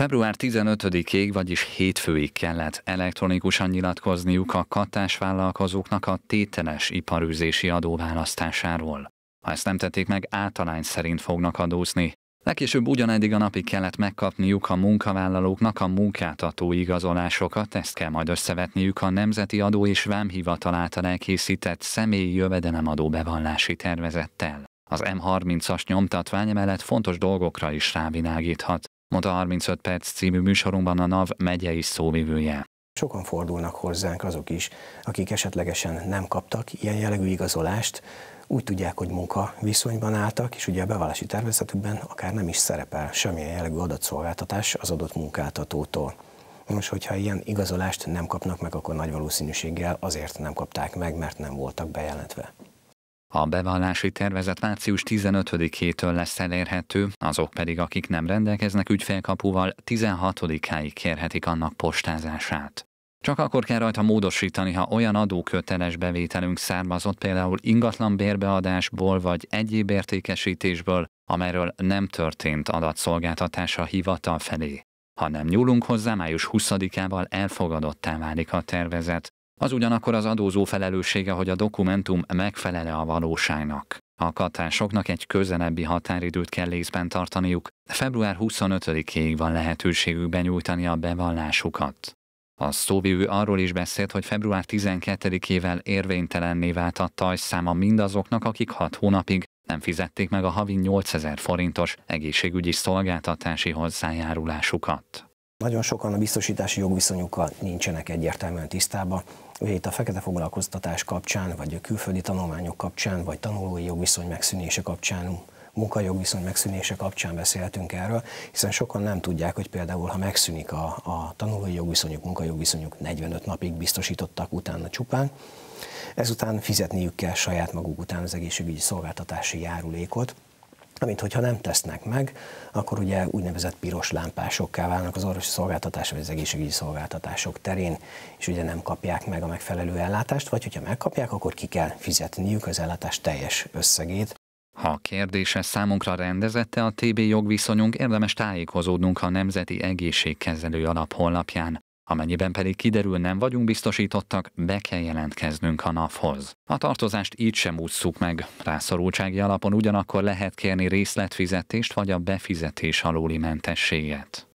Február 15-ig, vagyis hétfőig kellett elektronikusan nyilatkozniuk a kattás vállalkozóknak a tételes iparűzési adóválasztásáról. Ha ezt nem tették meg, általány szerint fognak adózni. Legkésőbb ugyaneddig a napig kellett megkapniuk a munkavállalóknak a munkáltató igazolásokat, ezt kell majd összevetniük a Nemzeti Adó és Vámhivatal által elkészített személyi jövedelemadó bevallási tervezettel. Az M30-as nyomtatvány emellett fontos dolgokra is rávilágíthat mondta 35 perc című műsorunkban a NAV megyei szóvivője. Sokan fordulnak hozzánk azok is, akik esetlegesen nem kaptak ilyen jellegű igazolást, úgy tudják, hogy munka viszonyban álltak, és ugye a bevállási tervezetükben akár nem is szerepel semmilyen jellegű adatszolgáltatás az adott munkáltatótól. Most, hogyha ilyen igazolást nem kapnak meg, akkor nagy valószínűséggel azért nem kapták meg, mert nem voltak bejelentve. A bevallási tervezet március 15-től lesz elérhető, azok pedig, akik nem rendelkeznek ügyfélkapuval, 16-áig kérhetik annak postázását. Csak akkor kell rajta módosítani, ha olyan adóköteles bevételünk származott például ingatlan bérbeadásból vagy egyéb értékesítésből, amelyről nem történt adatszolgáltatása hivatal felé. Ha nem nyúlunk hozzá, május 20-ával elfogadottá válik a tervezet, az ugyanakkor az adózó felelőssége, hogy a dokumentum megfelele a valóságnak. A katásoknak egy közelebbi határidőt kell észben tartaniuk, február 25-ig van lehetőségük benyújtani a bevallásukat. A szóvivő arról is beszélt, hogy február 12-ével érvénytelenné vált a tajszáma mindazoknak, akik 6 hónapig nem fizették meg a havi 8000 forintos egészségügyi szolgáltatási hozzájárulásukat. Nagyon sokan a biztosítási jogviszonyukkal nincsenek egyértelműen tisztában. Ugye itt a fekete foglalkoztatás kapcsán, vagy a külföldi tanulmányok kapcsán, vagy tanulói jogviszony megszűnése kapcsán, munkajogviszony megszűnése kapcsán beszéltünk erről, hiszen sokan nem tudják, hogy például, ha megszűnik a, a tanulói jogviszonyuk, munkajogviszonyuk 45 napig biztosítottak utána csupán, ezután fizetniük kell saját maguk után az egészségügyi szolgáltatási járulékot, amit hogyha nem tesznek meg, akkor ugye úgynevezett piros lámpásokká válnak az orvosi szolgáltatás vagy az egészségügyi szolgáltatások terén, és ugye nem kapják meg a megfelelő ellátást, vagy hogyha megkapják, akkor ki kell fizetniük az ellátás teljes összegét. Ha a kérdése számunkra rendezette a TB jogviszonyunk, érdemes tájékozódnunk a Nemzeti Egészségkezelő Alap honlapján. Amennyiben pedig kiderül nem vagyunk biztosítottak, be kell jelentkeznünk a NAV-hoz. A tartozást így sem ússzuk meg. Rászorultsági alapon ugyanakkor lehet kérni részletfizetést vagy a befizetés alóli mentességet.